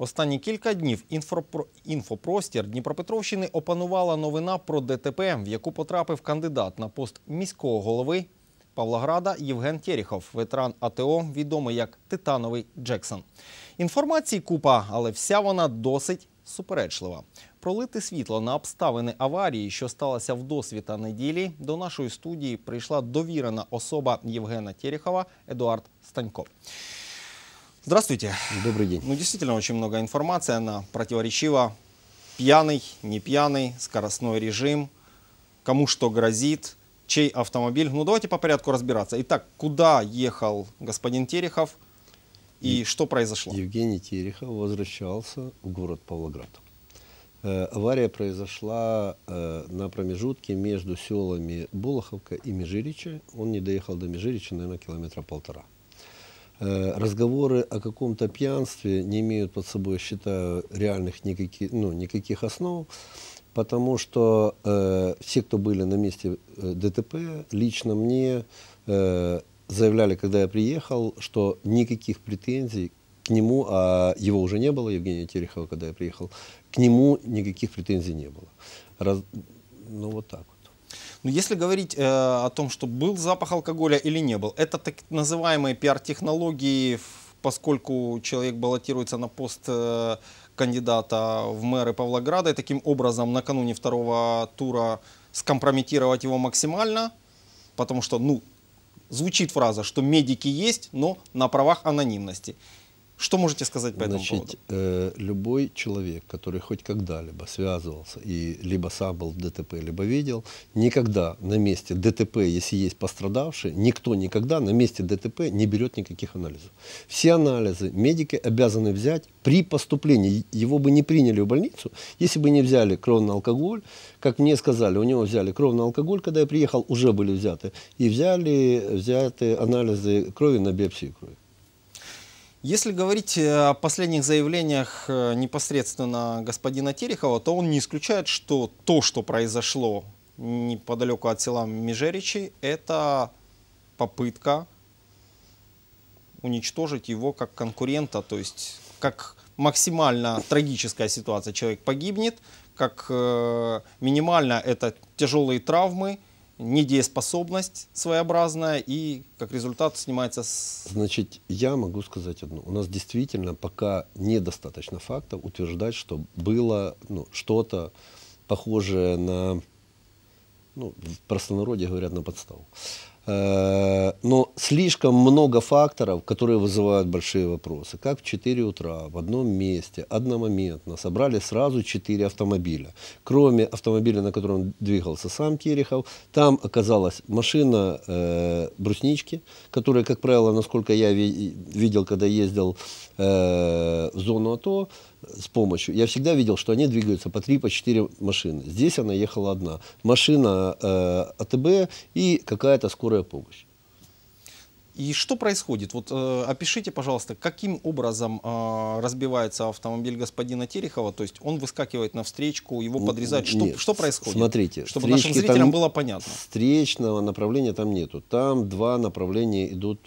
Останні кілька днів інфопростір Дніпропетровщини опанувала новина про ДТП, в яку потрапив кандидат на пост міського голови Павлограда Євген Тєріхов, ветеран АТО, відомий як Титановий Джексон. Інформації купа, але вся вона досить суперечлива. Пролити світло на обставини аварії, що сталося в досвіта неділі, до нашої студії прийшла довірена особа Євгена Тєріхова Едуард Станько. Здравствуйте. Добрый день. Ну, действительно, очень много информации, она противоречива. Пьяный, не пьяный, скоростной режим, кому что грозит, чей автомобиль. Ну, давайте по порядку разбираться. Итак, куда ехал господин Терехов и, и что произошло? Евгений Терехов возвращался в город Павлоград. Э, авария произошла э, на промежутке между селами Болоховка и Межирича. Он не доехал до Межирича, наверное, километра полтора. Э, разговоры о каком-то пьянстве не имеют под собой, считаю, реальных никаких, ну, никаких основ, потому что э, все, кто были на месте э, ДТП, лично мне э, заявляли, когда я приехал, что никаких претензий к нему, а его уже не было, Евгения Терехова, когда я приехал, к нему никаких претензий не было. Раз, ну вот так вот. Но если говорить э, о том, что был запах алкоголя или не был, это так называемые пиар-технологии, поскольку человек баллотируется на пост э, кандидата в мэры Павлограда, и таким образом накануне второго тура скомпрометировать его максимально, потому что, ну, звучит фраза, что медики есть, но на правах анонимности. Что можете сказать по Значит, этому поводу? Э, любой человек, который хоть когда-либо связывался и либо сам был в ДТП, либо видел, никогда на месте ДТП, если есть пострадавший, никто никогда на месте ДТП не берет никаких анализов. Все анализы медики обязаны взять при поступлении. Его бы не приняли в больницу, если бы не взяли кровный алкоголь. Как мне сказали, у него взяли кровный алкоголь, когда я приехал, уже были взяты. И взяли, взяты анализы крови на биопсию крови. Если говорить э, о последних заявлениях э, непосредственно господина Терехова, то он не исключает, что то, что произошло неподалеку от села Межеричи, это попытка уничтожить его как конкурента, то есть как максимально трагическая ситуация. Человек погибнет, как э, минимально это тяжелые травмы, недееспособность своеобразная и как результат снимается с... Значит, я могу сказать одно. У нас действительно пока недостаточно фактов утверждать, что было ну, что-то похожее на, ну, в простонародье говорят, на подставу. Э, но слишком много факторов, которые вызывают большие вопросы. Как в 4 утра в одном месте, одномоментно собрали сразу 4 автомобиля. Кроме автомобиля, на котором двигался сам Терехов, там оказалась машина э, бруснички, которая, как правило, насколько я ви видел, когда ездил э, в зону АТО, с помощью. Я всегда видел, что они двигаются по три по четыре машины. Здесь она ехала одна. Машина э, АТБ и какая-то скорая помощь. И что происходит? Вот э, опишите, пожалуйста, каким образом э, разбивается автомобиль господина Терехова? То есть он выскакивает на встречку, его подрезают. Что, нет, что происходит? Смотрите, чтобы нашим зрителям там, было понятно. Встречного направления там нету. Там два направления идут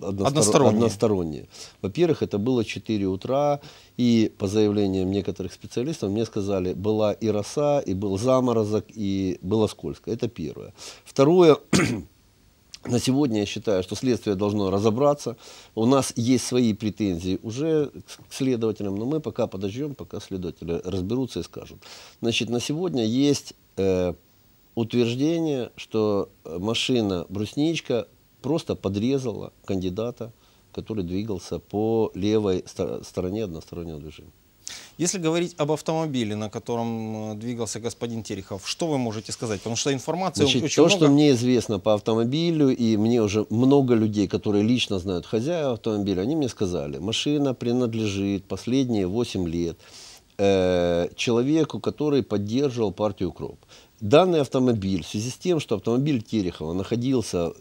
одностор... односторонние. односторонние. Во-первых, это было 4 утра, и по заявлениям некоторых специалистов мне сказали, была и роса, и был заморозок, и было скользко. Это первое. Второе На сегодня я считаю, что следствие должно разобраться. У нас есть свои претензии уже к следователям, но мы пока подождем, пока следователи разберутся и скажут. Значит, на сегодня есть э, утверждение, что э, машина брусничка просто подрезала кандидата, который двигался по левой стороне одностороннего движения. Если говорить об автомобиле, на котором э, двигался господин Терехов, что вы можете сказать? Потому что информация Значит, очень то, много. что мне известно по автомобилю, и мне уже много людей, которые лично знают хозяева автомобиля, они мне сказали, машина принадлежит последние 8 лет э, человеку, который поддерживал партию «Укроп». Данный автомобиль, в связи с тем, что автомобиль Терехова находился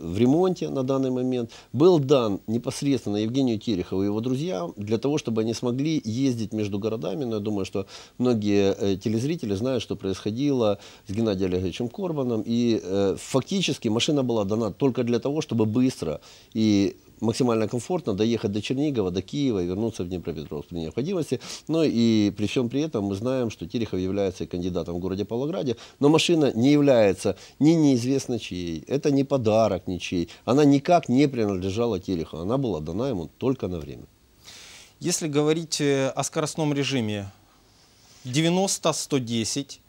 в ремонте на данный момент, был дан непосредственно Евгению Терехову и его друзьям для того, чтобы они смогли ездить между городами. Но я думаю, что многие э, телезрители знают, что происходило с Геннадием Олеговичем Корбаном. И э, фактически машина была дана только для того, чтобы быстро и максимально комфортно доехать до Чернигова, до Киева и вернуться в Днепропетровск при необходимости. Но ну и при всем при этом мы знаем, что Терехов является кандидатом в городе Павлограде, но машина не является ни неизвестно чьей, это не подарок ничей, она никак не принадлежала Терехову, она была дана ему только на время. Если говорить э, о скоростном режиме, 90, 110,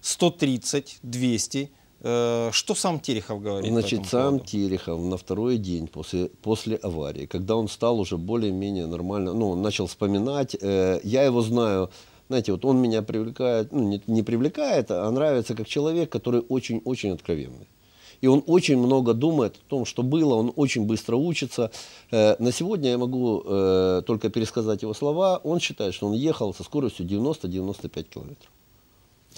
130, 200 – Э, что сам Терехов говорит? Значит, сам поводу? Терехов на второй день после, после аварии, когда он стал уже более-менее нормально, ну, он начал вспоминать, э, я его знаю, знаете, вот он меня привлекает, ну, не, не привлекает, а нравится как человек, который очень-очень откровенный. И он очень много думает о том, что было, он очень быстро учится. Э, на сегодня я могу э, только пересказать его слова. Он считает, что он ехал со скоростью 90-95 километров.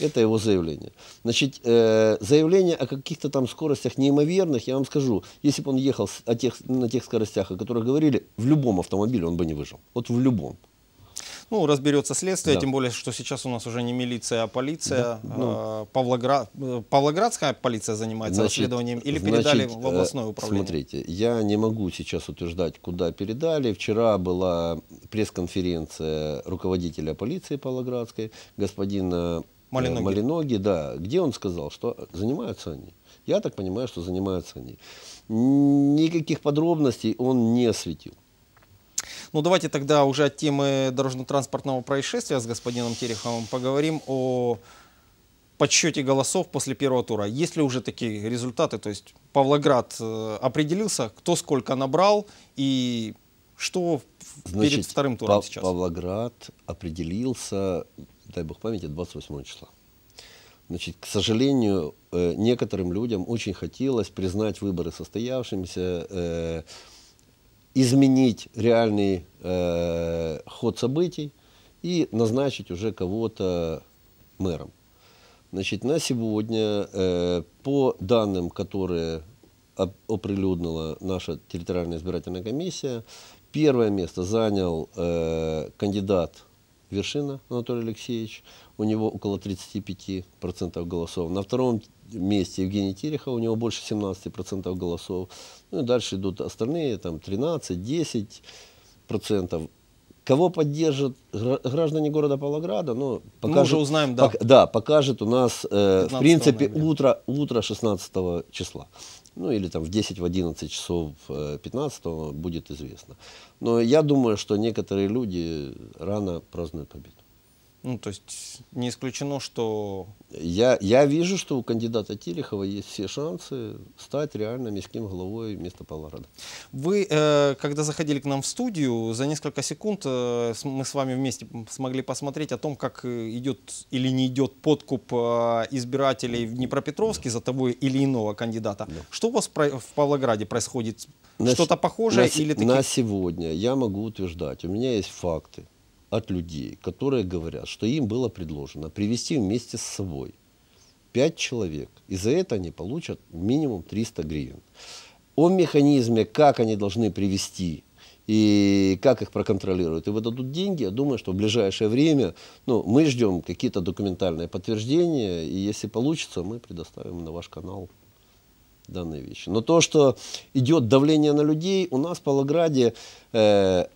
Это его заявление. Значит, э, заявление о каких-то там скоростях неимоверных, я вам скажу, если бы он ехал о тех, на тех скоростях, о которых говорили, в любом автомобиле он бы не выжил. Вот в любом. Ну, разберется следствие, да. тем более, что сейчас у нас уже не милиция, а полиция. Да, ну, а, Павлогра... Павлоградская полиция занимается значит, расследованием или передали значит, э, в областное управление? Смотрите, я не могу сейчас утверждать, куда передали. Вчера была пресс-конференция руководителя полиции Павлоградской, господина Э, малиноги. Малиноги, да. Где он сказал, что занимаются они? Я так понимаю, что занимаются они. Никаких подробностей он не осветил. Ну, давайте тогда уже от темы дорожно-транспортного происшествия с господином Тереховым поговорим о подсчете голосов после первого тура. Есть ли уже такие результаты? То есть Павлоград э, определился, кто сколько набрал и что Значит, перед вторым туром Пав сейчас? Павлоград определился дай бог памяти, 28 числа. Значит, к сожалению, э, некоторым людям очень хотелось признать выборы состоявшимися, э, изменить реальный э, ход событий и назначить уже кого-то мэром. Значит, на сегодня, по данным, которые оприлюднила наша территориальная избирательная комиссия, первое место занял кандидат Вершина Анатолий Алексеевич, у него около 35% голосов. На втором месте Евгений Терехов, у него больше 17% голосов. Ну и дальше идут остальные, там 13-10%. Кого поддержат граждане города Павлограда, ну, покажет, Мы уже узнаем, да. Пок, да, покажет у нас, э, в принципе, утро, утро 16 числа ну или там в 10-11 в часов 15 э, будет известно. Но я думаю, что некоторые люди рано празднуют победу. Ну, то есть не исключено, что... Я, я вижу, что у кандидата Терехова есть все шансы стать реально мирским главой вместо Павла Вы, э, когда заходили к нам в студию, за несколько секунд э, мы с вами вместе смогли посмотреть о том, как э, идет или не идет подкуп э, избирателей в Днепропетровске да. за того или иного кандидата. Да. Что у вас в Павлограде происходит? Что-то похожее на, или такие... На сегодня я могу утверждать, у меня есть факты от людей, которые говорят, что им было предложено привести вместе с собой 5 человек, и за это они получат минимум 300 гривен. О механизме, как они должны привести и как их проконтролируют и выдадут деньги, я думаю, что в ближайшее время ну, мы ждем какие-то документальные подтверждения, и если получится, мы предоставим на ваш канал данные вещи. Но то, что идет давление на людей, у нас в Павлограде э,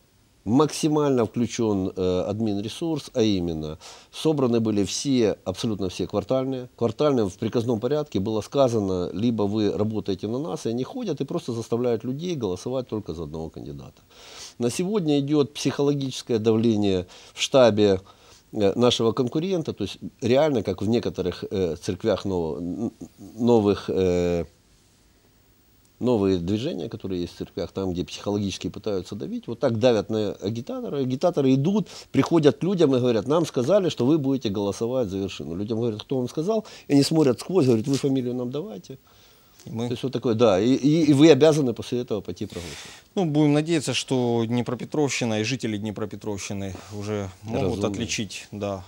максимально включен э, админ-ресурс, а именно собраны были все, абсолютно все квартальные. Квартальным в приказном порядке было сказано, либо вы работаете на нас, и они ходят и просто заставляют людей голосовать только за одного кандидата. На сегодня идет психологическое давление в штабе э, нашего конкурента, то есть реально, как в некоторых э, церквях нов, новых э, новые движения, которые есть в церквях, там, где психологически пытаются давить, вот так давят на агитаторы. Агитаторы идут, приходят к людям и говорят, нам сказали, что вы будете голосовать за вершину. Людям говорят, кто вам сказал, и они смотрят сквозь, говорят, вы фамилию нам давайте. Мы... То есть вот такое, да, и, и, и вы обязаны после этого пойти проголосовать. Ну, будем надеяться, что Днепропетровщина и жители Днепропетровщины уже могут Разумно. отличить, да,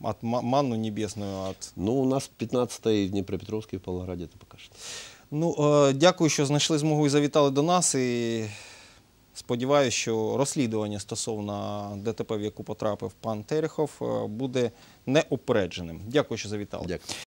от манну небесную от... Ну, у нас 15-е в Днепропетровске в Павлограде это пока Ну, е, Дякую, що знайшли змогу і завітали до нас. І сподіваюся, що розслідування стосовно ДТП, в яку потрапив пан Терехов, е, буде неупередженим. Дякую, що завітали. Дякую.